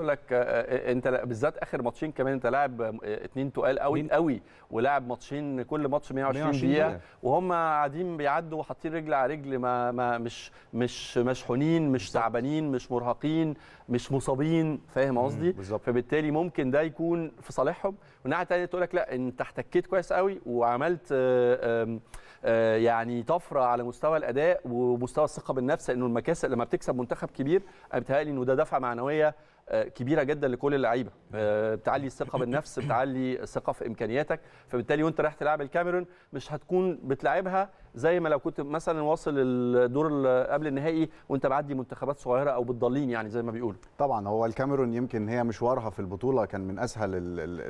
اقول لك آه، آه، انت بالذات اخر ماتشين كمان انت لاعب آه، اتنين تقال قوي قوي ولاعب ماتشين كل ماتش 120 دقيقه وهم قاعدين بيعدوا وحاطين رجل على رجل ما, ما مش مش مشحونين مش تعبانين مش مرهقين مش مصابين فاهم قصدي فبالتالي ممكن ده يكون في صالحهم والناحيه الثانيه تقول لك لا انت احتكيت كويس قوي وعملت يعني طفره على مستوى الاداء ومستوى الثقه بالنفس انه المكاسب لما بتكسب منتخب كبير انا بتهيألي انه ده دفعه معنويه كبيره جدا لكل اللعيبه آه، بتعلي الثقه بالنفس بتعلي الثقه في امكانياتك فبالتالي وانت رايح تلعب الكاميرون مش هتكون بتلعبها زي ما لو كنت مثلا واصل الدور قبل النهائي وانت معدي منتخبات صغيره او بتضلين يعني زي ما بيقولوا طبعا هو الكاميرون يمكن هي مشوارها في البطوله كان من اسهل الـ الـ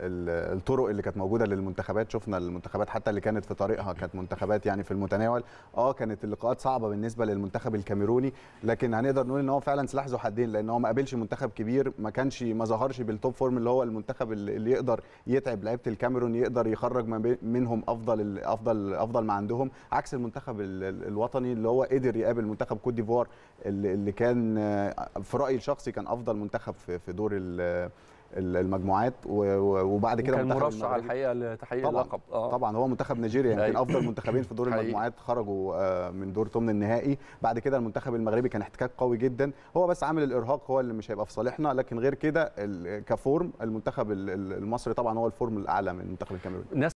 الـ الطرق اللي كانت موجوده للمنتخبات شفنا المنتخبات حتى اللي كانت في طريقها كانت منتخبات يعني في المتناول اه كانت اللقاءات صعبه بالنسبه للمنتخب الكاميروني لكن هنقدر نقول ان هو فعلا سلاح ذو حدين لان هو ما قابلش منتخب كبير ما كانش ما ظهرش بالتوب فورم اللي هو المنتخب اللي يقدر يتعب لعيبه الكاميرون يقدر يخرج ما منهم افضل افضل افضل ما عندهم عكس المنتخب الوطني اللي هو قدر يقابل منتخب كوت ديفوار اللي كان آه، في رايي الشخصي كان افضل منتخب في دور المجموعات وبعد كده كان مرشح الحقيقه لتحقيق طبعًا اللقب آه. طبعا هو منتخب نيجيريا يمكن يعني افضل منتخبين في دور المجموعات خرجوا آه، من دور ثمن النهائي بعد كده المنتخب المغربي كان احتكاك قوي جدا هو بس عامل الارهاق هو اللي مش هيبقى في صالحنا لكن غير كده كفورم المنتخب المصري طبعا هو الفورم الاعلى من منتخب الكاميرون